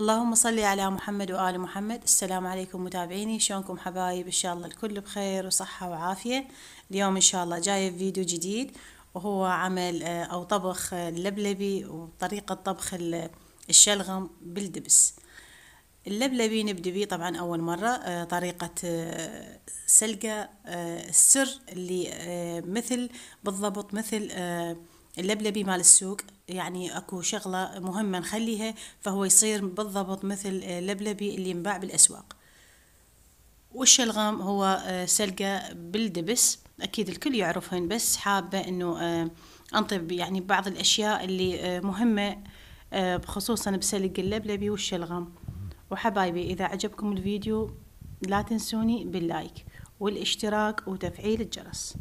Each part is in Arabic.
اللهم صل على محمد وآل محمد السلام عليكم متابعيني شلونكم حبايب إن شاء الله الكل بخير وصحة وعافية اليوم إن شاء الله جاي فيديو جديد وهو عمل آه، أو طبخ آه، اللبلبي وطريقة طبخ الشلغم بالدبس اللبلبي نبدأ بيه طبعا أول مرة آه، طريقة سلقة السر اللي مثل بالضبط مثل اللبلبي مال السوق يعني اكو شغله مهمه نخليها فهو يصير بالضبط مثل اللبلبي اللي ينباع بالاسواق والشلغم هو آه، سلقه بالدبس اكيد الكل يعرفهن بس حابه انه آه، انطب يعني بعض الاشياء اللي آه، مهمه خصوصا بسلق اللبلبي والشلغم وحبايبي اذا عجبكم الفيديو لا تنسوني باللايك والاشتراك وتفعيل الجرس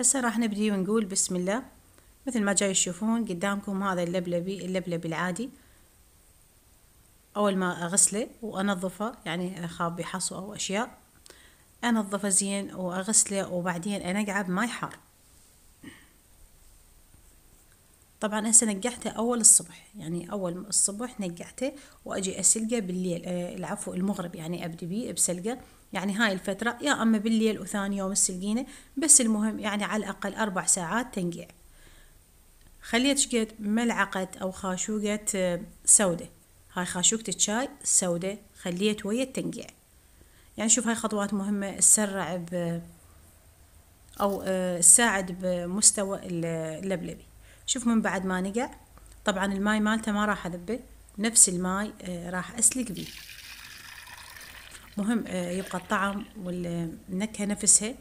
هسه راح نبدي ونقول بسم الله مثل ما جاي تشوفون قدامكم هذا اللبلبي اللبلبي العادي اول ما اغسله وانظفه يعني اخاف بحصو او اشياء انظفه زين واغسله وبعدين انقعه بماي حار طبعا هسه نقعته اول الصبح يعني اول الصبح نقعته واجي اسلقه بالليل آه، العفو المغرب يعني ابدي بيه بسلقه يعني هاي الفترة يا أما بالليل وثاني يوم السلقينة بس المهم يعني على الأقل أربع ساعات تنقيع خليت شقد ملعقة أو خاشوقة آه، سودة هاي خاشوقة الشاي السودة خليت ويا التنقيع يعني شوف هاي خطوات مهمة تسرع ب أو آه، تساعد بمستوى اللبلبي شوف من بعد ما نقع طبعا الماي مالته ما راح أذبه نفس الماي آه، راح أسلق بيه مهم آه، يبقى الطعم والنكهه نفسها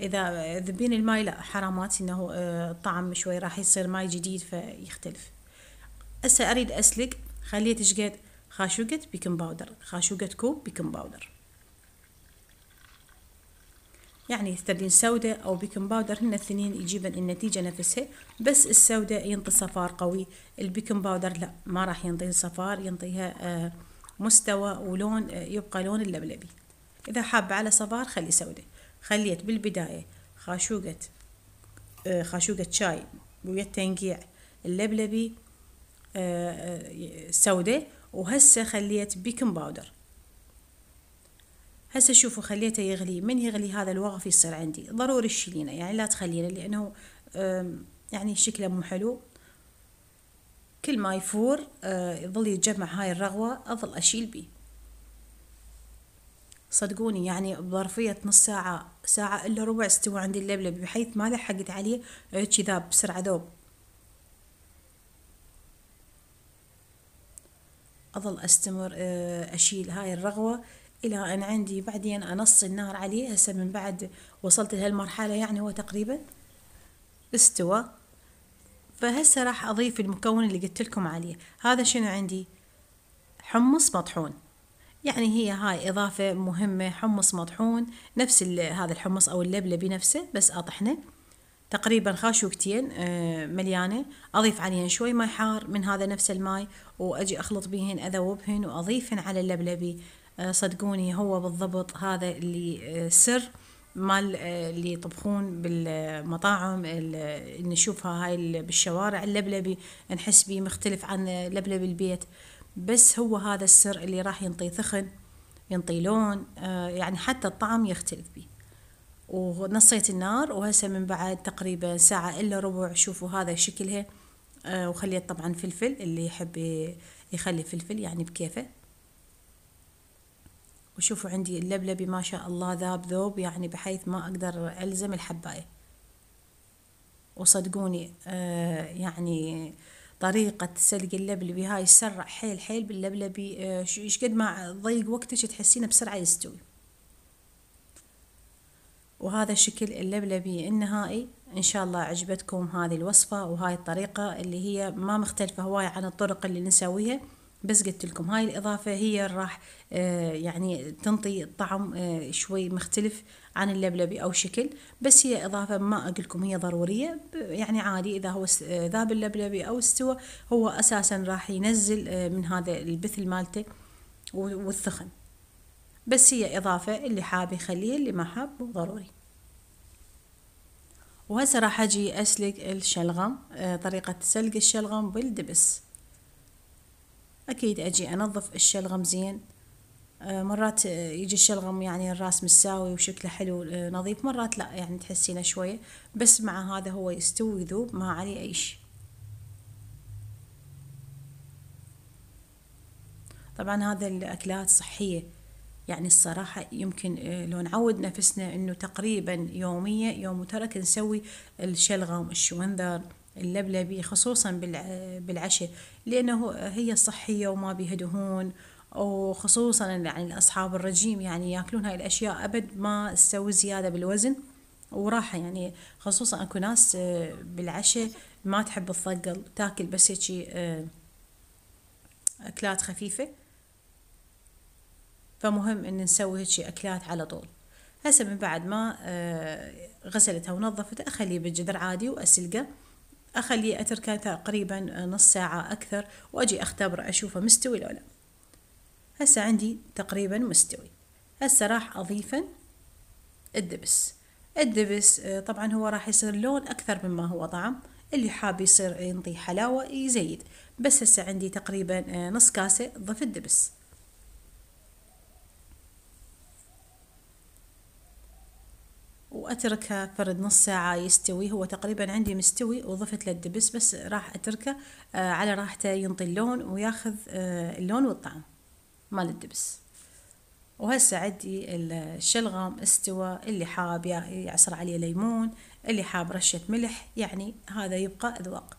اذا ذبين الماي لا حرامات انه آه، الطعم شوي راح يصير ماي جديد فيختلف هسه اريد اسلق خليت شقد خاشوقة بيكنج باودر خاشوقة كوب بيكنج باودر يعني يستبدلين سودة أو بيكنج باودر هن الاثنين يجيبن النتيجة نفسها بس السودة ينطي صفار قوي البيكنج باودر لا ما راح ينطي صفار ينطيها آه مستوى ولون آه، يبقى لون اللبلبي إذا حابة على صفار خلي سوده خليت بالبداية خاشوقة آه، خاشوقة شاي ويا التنقيع اللبلبي آه، سوده وهسه خليت بيكنج باودر هسه شوفوا خليته يغلي من يغلي هذا الوغف يصير عندي ضروري تشيلينه يعني لا تخلينه لأنه يعني شكله مو حلو كل ما يفور آه، يظل يتجمع هاي الرغوة أظل أشيل بيه صدقوني يعني بظرفية نص ساعة ساعة إلا ربع استوى عندي اللبلب بحيث ما لحقت عليه آه، كذاب بسرعة ذوب أظل أستمر آه، أشيل هاي الرغوة إلى أن عندي بعدين أنص النار عليه هسه من بعد وصلت لهالمرحلة يعني هو تقريبا استوى فهسه راح أضيف المكون اللي قلت لكم عليه هذا شنو عندي حمص مطحون يعني هي هاي إضافة مهمة حمص مطحون نفس هذا الحمص أو اللبلبي نفسه بس أطحنه تقريبا خاشوكتين آه، مليانة أضيف عليهن شوي ماي حار من هذا نفس الماي وأجي أخلط بيهن أذوبهن وأضيفهن على اللبلبي آه، صدقوني هو بالضبط هذا اللي آه، سر مال آه، اللي يطبخون بالمطاعم نشوفها هاي بالشوارع اللبلبي نحس بيه مختلف عن لبلبي البيت بس هو هذا السر اللي راح ينطي ثخن ينطي لون آه، يعني حتى الطعم يختلف بيه ونصيت النار وهسه من بعد تقريبا ساعة إلا ربع شوفوا هذا شكلها آه، وخليت طبعا فلفل اللي يحب يخلي فلفل يعني بكيفه وشوفوا عندي اللبلبي ما شاء الله ذاب ذوب يعني بحيث ما أقدر ألزم الحباية وصدقوني آه يعني طريقة سلق اللبلبي هاي يسرع حيل حيل باللبلبي آه، ايش قد ما تضيق وقتك تحسينه بسرعة يستوي وهذا شكل اللبلبي النهائي ان شاء الله عجبتكم هذه الوصفة وهاي الطريقة اللي هي ما مختلفة هواية عن الطرق اللي نسويها بس قلت لكم هاي الإضافة هي راح آه، يعني تنطي طعم آه، شوي مختلف عن اللبلبي أو شكل بس هي إضافة ما أقول لكم هي ضرورية يعني عادي إذا هو آه، ذاب اللبلبي أو استوى هو أساسا راح ينزل من هذا البثل مالته والثخن بس هي إضافة اللي حاب يخليه اللي ما حاب ضروري وهسه راح أجي أسلق الشلغم طريقة سلق الشلغم بالدبس أكيد أجي أنظف الشلغم زين آه، مرات يجي الشلغم يعني الراس مساوي وشكله حلو آه، نظيف مرات لا يعني تحسينه شوية بس مع هذا هو يستوي ذوب ما عليه أي شيء طبعا هذا الأكلات صحية يعني الصراحة يمكن آه، لو نعود نفسنا أنه تقريبا يومية يوم وترك نسوي الشلغم الشونذر اللبلبي خصوصا بالعشاء لأنه هي صحية وما بيها دهون وخصوصا يعني أصحاب الرجيم يعني ياكلون هاي الأشياء أبد ما تسوي زيادة بالوزن وراحة يعني خصوصا أكو ناس آه، بالعشاء ما تحب تثقل تاكل بس هيجي آه، أكلات خفيفة فمهم إن نسوي هيجي أكلات على طول هسه من بعد ما آه، غسلتها ونظفتها أخليه بالجدر عادي وأسلقه أخليه أتركه تقريبا نص ساعة أكثر وأجي أختبر أشوفه مستوي لو لا هسه عندي تقريبا مستوي هسه راح أضيفا الدبس الدبس آه، طبعا هو راح يصير لون أكثر مما هو طعم اللي حاب يصير ينطي حلاوة يزيد بس هسه عندي تقريبا آه، نص كاسة ضف الدبس اتركها فرد نص ساعة يستوي هو تقريبا عندي مستوي وضفت له الدبس بس راح اتركه آه، على راحته ينطي اللون وياخذ آه، اللون والطعم مال الدبس وهسه عندي الشلغم استوى اللي حاب يعصر عليه ليمون اللي حاب رشة ملح يعني هذا يبقى أذواق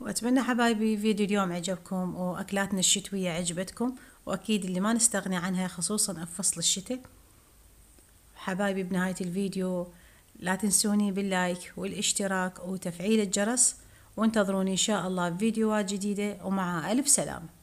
وأتمنى حبايبي فيديو اليوم عجبكم وأكلاتنا الشتوية عجبتكم وأكيد اللي ما نستغني عنها خصوصا في فصل الشتاء حبايبي بنهاية الفيديو لا تنسوني باللايك والاشتراك وتفعيل الجرس وانتظروني إن شاء الله فيديوهات جديدة ومع ألف سلامة